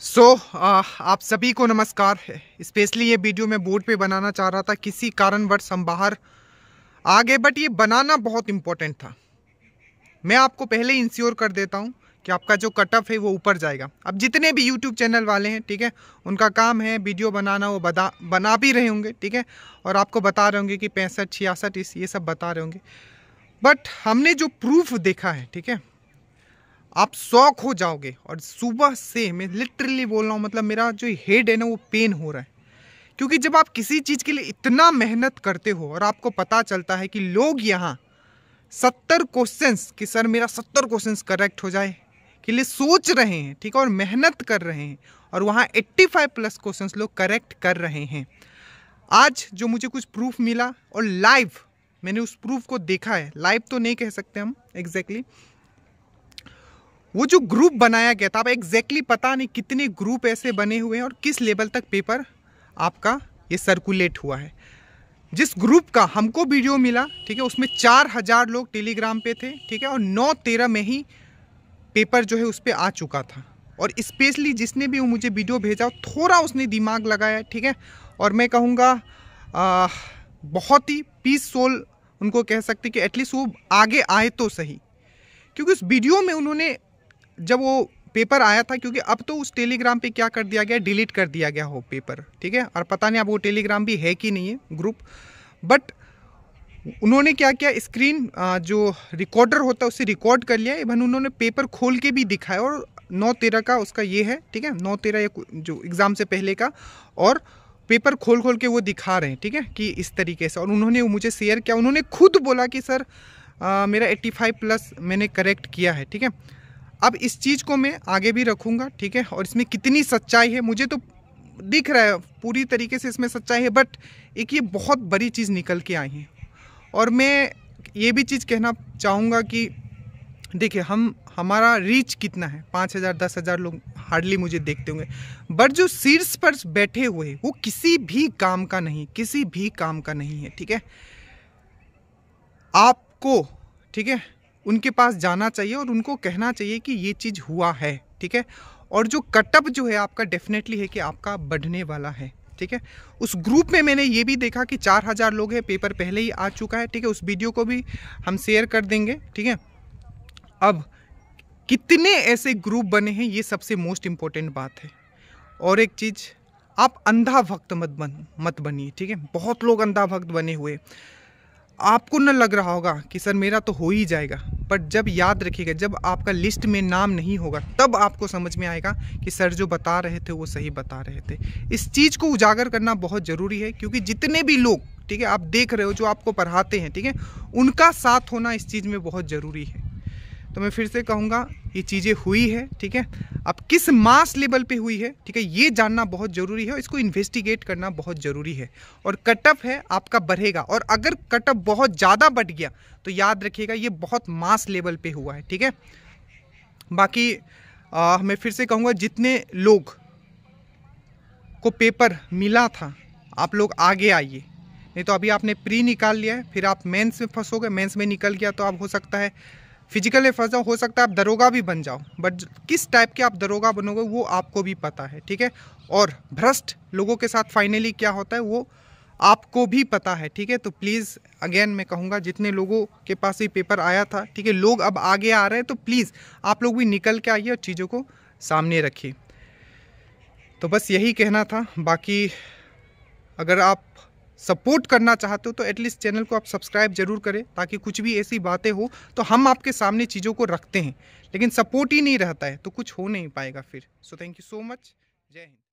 सो so, uh, आप सभी को नमस्कार स्पेशली ये वीडियो मैं बोर्ड पे बनाना चाह रहा था किसी कारणवश हम बाहर आ गए बट ये बनाना बहुत इम्पोर्टेंट था मैं आपको पहले इंश्योर कर देता हूँ कि आपका जो कट ऑफ है वो ऊपर जाएगा अब जितने भी यूट्यूब चैनल वाले हैं ठीक है उनका काम है वीडियो बनाना वो बता बना भी रहे होंगे ठीक है और आपको बता रहे होंगे कि पैंसठ छियासठ इस ये सब बता रहे होंगे बट हमने जो प्रूफ देखा है ठीक है आप शौक हो जाओगे और सुबह से मैं लिटरली बोल रहा हूँ मतलब मेरा जो हेड है ना वो पेन हो रहा है क्योंकि जब आप किसी चीज़ के लिए इतना मेहनत करते हो और आपको पता चलता है कि लोग यहाँ सत्तर क्वेश्चंस कि सर मेरा सत्तर क्वेश्चंस करेक्ट हो जाए के लिए सोच रहे हैं ठीक है और मेहनत कर रहे हैं और वहाँ 85 प्लस क्वेश्चंस लोग करेक्ट कर रहे हैं आज जो मुझे कुछ प्रूफ मिला और लाइव मैंने उस प्रूफ को देखा है लाइव तो नहीं कह सकते हम एग्जैक्टली exactly, वो जो ग्रुप बनाया गया था आप एग्जैक्टली पता नहीं कितने ग्रुप ऐसे बने हुए हैं और किस लेवल तक पेपर आपका ये सर्कुलेट हुआ है जिस ग्रुप का हमको वीडियो मिला ठीक है उसमें चार हज़ार लोग टेलीग्राम पे थे ठीक है और नौ तेरह में ही पेपर जो है उस पर आ चुका था और स्पेशली जिसने भी वो मुझे वीडियो भेजा थोड़ा उसने दिमाग लगाया ठीक है और मैं कहूँगा बहुत ही पीस सोल उनको कह सकते कि एटलीस्ट वो आगे आए तो सही क्योंकि उस वीडियो में उन्होंने जब वो पेपर आया था क्योंकि अब तो उस टेलीग्राम पे क्या कर दिया गया डिलीट कर दिया गया हो पेपर ठीक है और पता नहीं अब वो टेलीग्राम भी है कि नहीं है ग्रुप बट उन्होंने क्या किया स्क्रीन जो रिकॉर्डर होता है उसे रिकॉर्ड कर लिया इवन उन्होंने पेपर खोल के भी दिखाया और नौ तेरह का उसका ये है ठीक है नौ तेरह जो एग्ज़ाम से पहले का और पेपर खोल खोल के वो दिखा रहे हैं ठीक है कि इस तरीके से और उन्होंने मुझे शेयर किया उन्होंने खुद बोला कि सर आ, मेरा 85 प्लस मैंने करेक्ट किया है ठीक है अब इस चीज़ को मैं आगे भी रखूँगा ठीक है और इसमें कितनी सच्चाई है मुझे तो दिख रहा है पूरी तरीके से इसमें सच्चाई है बट एक ये बहुत बड़ी चीज़ निकल के आई है और मैं ये भी चीज़ कहना चाहूँगा कि देखिए हम हमारा रीच कितना है पाँच हज़ार दस हज़ार लोग हार्डली मुझे देखते होंगे बट जो शीर्ष पर बैठे हुए वो किसी भी काम का नहीं किसी भी काम का नहीं है ठीक है आपको ठीक है उनके पास जाना चाहिए और उनको कहना चाहिए कि ये चीज़ हुआ है ठीक है और जो कटअप जो है आपका डेफिनेटली है कि आपका बढ़ने वाला है ठीक है उस ग्रुप में मैंने ये भी देखा कि चार हज़ार लोग हैं पेपर पहले ही आ चुका है ठीक है उस वीडियो को भी हम शेयर कर देंगे ठीक है अब कितने ऐसे ग्रुप बने हैं ये सबसे मोस्ट इम्पॉर्टेंट बात है और एक चीज़ आप अंधा भक्त मत बन मत बनिए ठीक है बहुत लोग अंधा भक्त बने हुए आपको न लग रहा होगा कि सर मेरा तो हो ही जाएगा बट जब याद रखिएगा जब आपका लिस्ट में नाम नहीं होगा तब आपको समझ में आएगा कि सर जो बता रहे थे वो सही बता रहे थे इस चीज़ को उजागर करना बहुत ज़रूरी है क्योंकि जितने भी लोग ठीक है आप देख रहे हो जो आपको पढ़ाते हैं ठीक है उनका साथ होना इस चीज़ में बहुत ज़रूरी है तो मैं फिर से कहूँगा ये चीज़ें हुई है ठीक है अब किस मास लेवल पे हुई है ठीक है ये जानना बहुत ज़रूरी है और इसको इन्वेस्टिगेट करना बहुत ज़रूरी है और कटअप है आपका बढ़ेगा और अगर कटअप बहुत ज़्यादा बढ़ गया तो याद रखिएगा ये बहुत मास लेवल पे हुआ है ठीक है बाकी आ, मैं फिर से कहूँगा जितने लोग को पेपर मिला था आप लोग आगे आइए नहीं तो अभी आपने प्री निकाल लिया है फिर आप मेंस में फंसोगे मेंस में निकल गया तो आप हो सकता है फिजिकल हिफाजा हो सकता है आप दरोगा भी बन जाओ बट किस टाइप के आप दरोगा बनोगे वो आपको भी पता है ठीक है और भ्रष्ट लोगों के साथ फाइनली क्या होता है वो आपको भी पता है ठीक है तो प्लीज़ अगेन मैं कहूँगा जितने लोगों के पास ये पेपर आया था ठीक है लोग अब आगे आ रहे हैं तो प्लीज़ आप लोग भी निकल के आइए और चीज़ों को सामने रखिए तो बस यही कहना था बाकी अगर आप सपोर्ट करना चाहते हो तो एटलीस्ट चैनल को आप सब्सक्राइब जरूर करें ताकि कुछ भी ऐसी बातें हो तो हम आपके सामने चीज़ों को रखते हैं लेकिन सपोर्ट ही नहीं रहता है तो कुछ हो नहीं पाएगा फिर so thank you so much जय हिंद